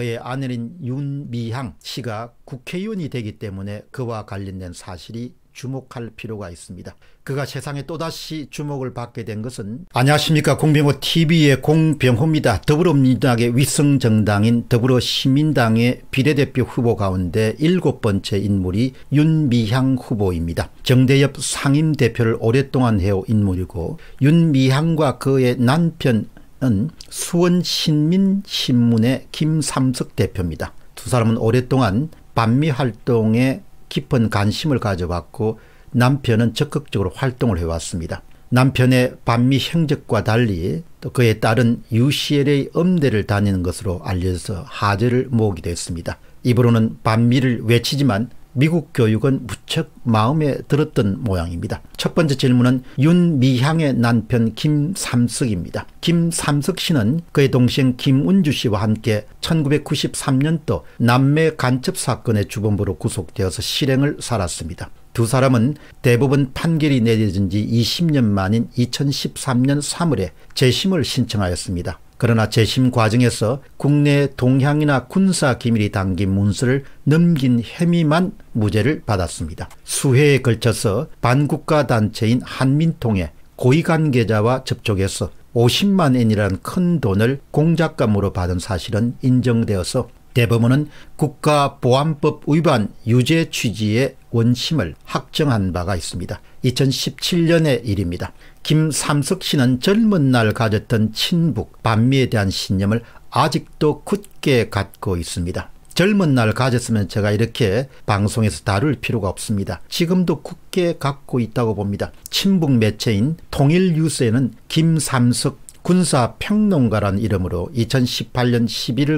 그의 아내인 윤미향 씨가 국회의원이 되기 때문에 그와 관련된 사실이 주목할 필요가 있습니다. 그가 세상에 또다시 주목을 받게 된 것은 안녕하십니까 공병호TV의 공병호입니다. 더불어민주당의 위성정당인 더불어시민당의 비례대표 후보 가운데 일곱 번째 인물이 윤미향 후보입니다. 정대협 상임대표를 오랫동안 해온 인물이고 윤미향과 그의 남편 는 수원신민신문의 김삼석 대표입니다. 두 사람은 오랫동안 반미 활동에 깊은 관심을 가져왔고 남편은 적극적으로 활동을 해왔습니다. 남편의 반미 행적과 달리 또 그에 따른 UCLA 음대를 다니는 것으로 알려져서 하재를 모으기도 했습니다. 입으로는 반미를 외치지만 미국 교육은 무척 마음에 들었던 모양입니다. 첫 번째 질문은 윤미향의 남편 김삼석입니다. 김삼석 씨는 그의 동생 김운주 씨와 함께 1993년도 남매 간첩 사건의 주범으로 구속되어서 실행을 살았습니다. 두 사람은 대부분 판결이 내려진 지 20년 만인 2013년 3월에 재심을 신청하였습니다. 그러나 재심 과정에서 국내 동향이나 군사 기밀이 담긴 문서를 넘긴 혐의만 무죄를 받았습니다. 수회에 걸쳐서 반국가 단체인 한민통에 고위관계자와 접촉해서 50만 엔이라는 큰 돈을 공작감으로 받은 사실은 인정되어서 대법원은 국가보안법 위반 유죄 취지의 원심을 확정한 바가 있습니다. 2017년의 일입니다. 김삼석 씨는 젊은 날 가졌던 친북, 반미에 대한 신념을 아직도 굳게 갖고 있습니다. 젊은 날 가졌으면 제가 이렇게 방송에서 다룰 필요가 없습니다. 지금도 굳게 갖고 있다고 봅니다. 친북 매체인 통일뉴스에는 김삼석 군사평론가란 이름으로 2018년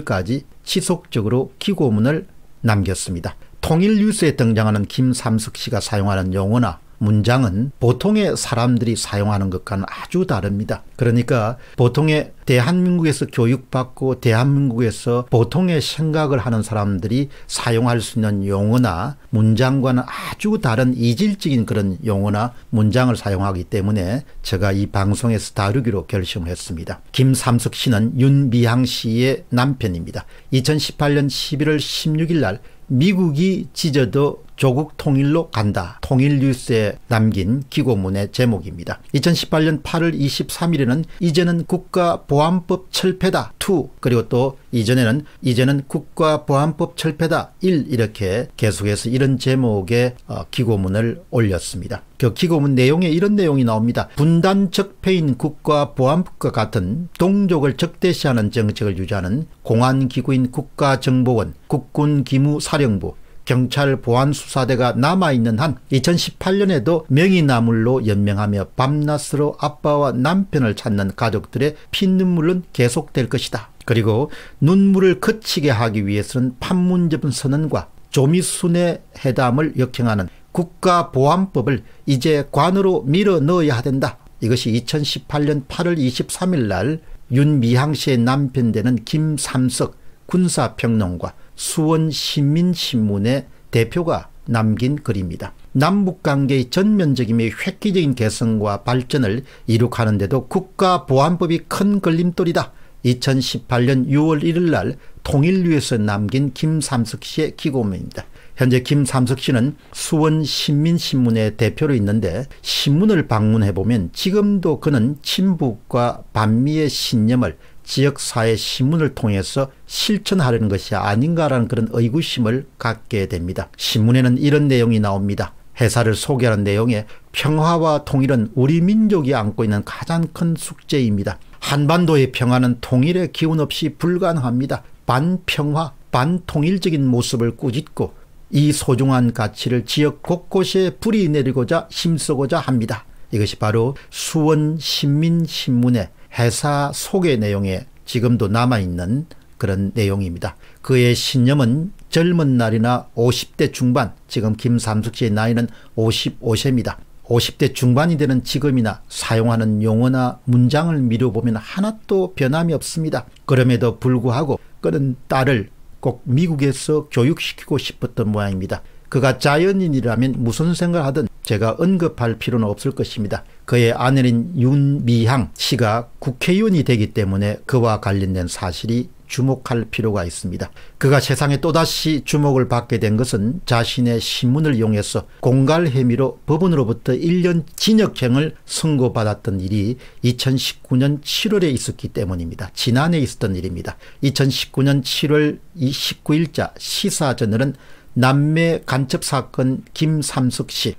11일까지 지속적으로 기고문을 남겼습니다. 통일뉴스에 등장하는 김삼석 씨가 사용하는 용어나 문장은 보통의 사람들이 사용하는 것과는 아주 다릅니다. 그러니까 보통의 대한민국에서 교육받고 대한민국에서 보통의 생각을 하는 사람들이 사용할 수 있는 용어나 문장과는 아주 다른 이질적인 그런 용어나 문장을 사용하기 때문에 제가 이 방송에서 다루기로 결심을 했습니다. 김삼석 씨는 윤미향 씨의 남편입니다. 2018년 11월 16일 날 미국이 지저도 조국 통일로 간다. 통일뉴스에 남긴 기고문의 제목입니다. 2018년 8월 23일에는 이제는 국가보안법 철폐다. 2 그리고 또 이전에는 이제는 국가보안법 철폐다. 1 이렇게 계속해서 이런 제목의 어, 기고문을 올렸습니다. 그 기고문 내용에 이런 내용이 나옵니다. 분단적 폐인 국가보안법과 같은 동족을 적대시하는 정책을 유지하는 공안기구인 국가정보원, 국군기무사령부, 경찰 보안 수사대가 남아있는 한 2018년에도 명이나물로 연명하며 밤낮으로 아빠와 남편을 찾는 가족들의 피눈물은 계속될 것이다. 그리고 눈물을 그치게 하기 위해서는 판문점 선언과 조미순의 회담을 역행하는 국가보안법을 이제 관으로 밀어 넣어야 된다. 이것이 2018년 8월 23일 날 윤미향 씨의 남편 되는 김삼석 군사평론과 수원시민신문의 대표가 남긴 글입니다. 남북관계의 전면적이며 획기적인 개선과 발전을 이룩하는 데도 국가보안법이 큰 걸림돌이다. 2018년 6월 1일 날 통일위에서 남긴 김삼석 씨의 기고문입니다. 현재 김삼석 씨는 수원 신민신문의 대표로 있는데 신문을 방문해보면 지금도 그는 친북과 반미의 신념을 지역사회 신문을 통해서 실천하려는 것이 아닌가라는 그런 의구심을 갖게 됩니다. 신문에는 이런 내용이 나옵니다. 회사를 소개하는 내용에 평화와 통일은 우리 민족이 안고 있는 가장 큰 숙제입니다. 한반도의 평화는 통일의 기운 없이 불가능합니다. 반평화, 반통일적인 모습을 꾸짖고 이 소중한 가치를 지역 곳곳에 불이 내리고자 힘쓰고자 합니다. 이것이 바로 수원신민신문의 회사 소개 내용에 지금도 남아있는 그런 내용입니다. 그의 신념은 젊은 날이나 50대 중반, 지금 김삼숙 씨의 나이는 55세입니다. 50대 중반이 되는 지금이나 사용하는 용어나 문장을 미뤄보면 하나도 변함이 없습니다. 그럼에도 불구하고 그는 딸을 꼭 미국에서 교육시키고 싶었던 모양입니다. 그가 자연인이라면 무슨 생각을 하든 제가 언급할 필요는 없을 것입니다. 그의 아내인 윤미향 씨가 국회의원이 되기 때문에 그와 관련된 사실이 주목할 필요가 있습니다. 그가 세상에 또다시 주목을 받게 된 것은 자신의 신문을 이용해서 공갈 혐의로 법원으로부터 1년 징역형을 선고받았던 일이 2019년 7월에 있었기 때문입니다. 지난해 있었던 일입니다. 2019년 7월 19일자 시사저널은 남매 간첩 사건 김삼석 씨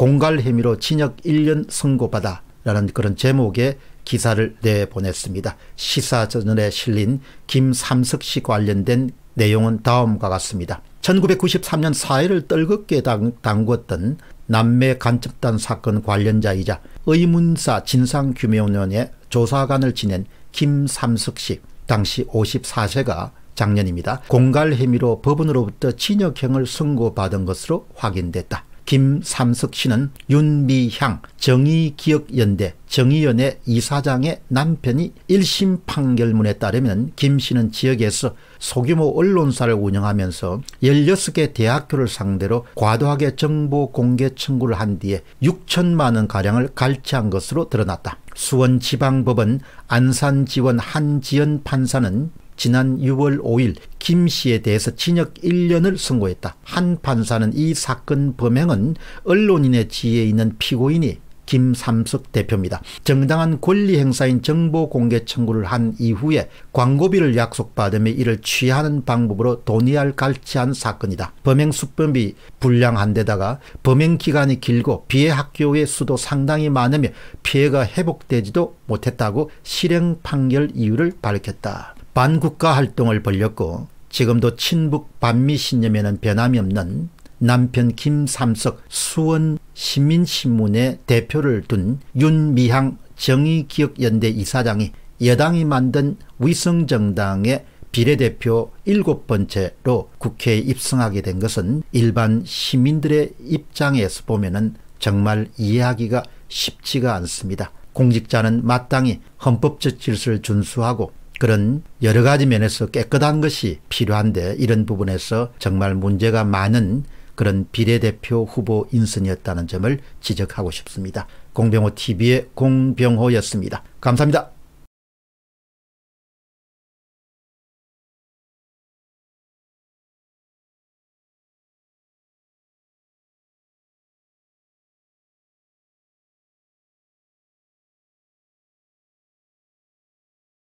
공갈 혐의로 징역 1년 선고받아라는 그런 제목의 기사를 내보냈습니다. 시사저에 실린 김삼석 씨 관련된 내용은 다음과 같습니다. 1993년 사회를 떨겁게 담궜던 남매 간첩단 사건 관련자이자 의문사 진상규명위원회 조사관을 지낸 김삼석 씨 당시 54세가 작년입니다. 공갈 혐의로 법원으로부터 징역형을 선고받은 것으로 확인됐다. 김삼석 씨는 윤미향 정의기억연대 정의연의 이사장의 남편이 1심 판결문에 따르면 김 씨는 지역에서 소규모 언론사를 운영하면서 16개 대학교를 상대로 과도하게 정보 공개 청구를 한 뒤에 6천만 원가량을 갈취한 것으로 드러났다. 수원지방법원 안산지원 한지연 판사는 지난 6월 5일 김 씨에 대해서 징역 1년을 선고했다. 한 판사는 이 사건 범행은 언론인의 지에 있는 피고인이 김삼숙 대표입니다. 정당한 권리 행사인 정보 공개 청구를 한 이후에 광고비를 약속받으며 이를 취하는 방법으로 돈이알 갈치한 사건이다. 범행 수법이 불량한 데다가 범행 기간이 길고 피해 학교의 수도 상당히 많으며 피해가 회복되지도 못했다고 실행 판결 이유를 밝혔다. 반국가 활동을 벌였고 지금도 친북 반미 신념에는 변함이 없는 남편 김삼석 수원 시민신문의 대표를 둔 윤미향 정의기억연대 이사장이 여당이 만든 위성정당의 비례대표 7번째로 국회에 입성하게 된 것은 일반 시민들의 입장에서 보면 정말 이해하기가 쉽지가 않습니다. 공직자는 마땅히 헌법적 질서를 준수하고 그런 여러 가지 면에서 깨끗한 것이 필요한데 이런 부분에서 정말 문제가 많은 그런 비례대표 후보 인선이었다는 점을 지적하고 싶습니다. 공병호 TV의 공병호였습니다. 감사합니다.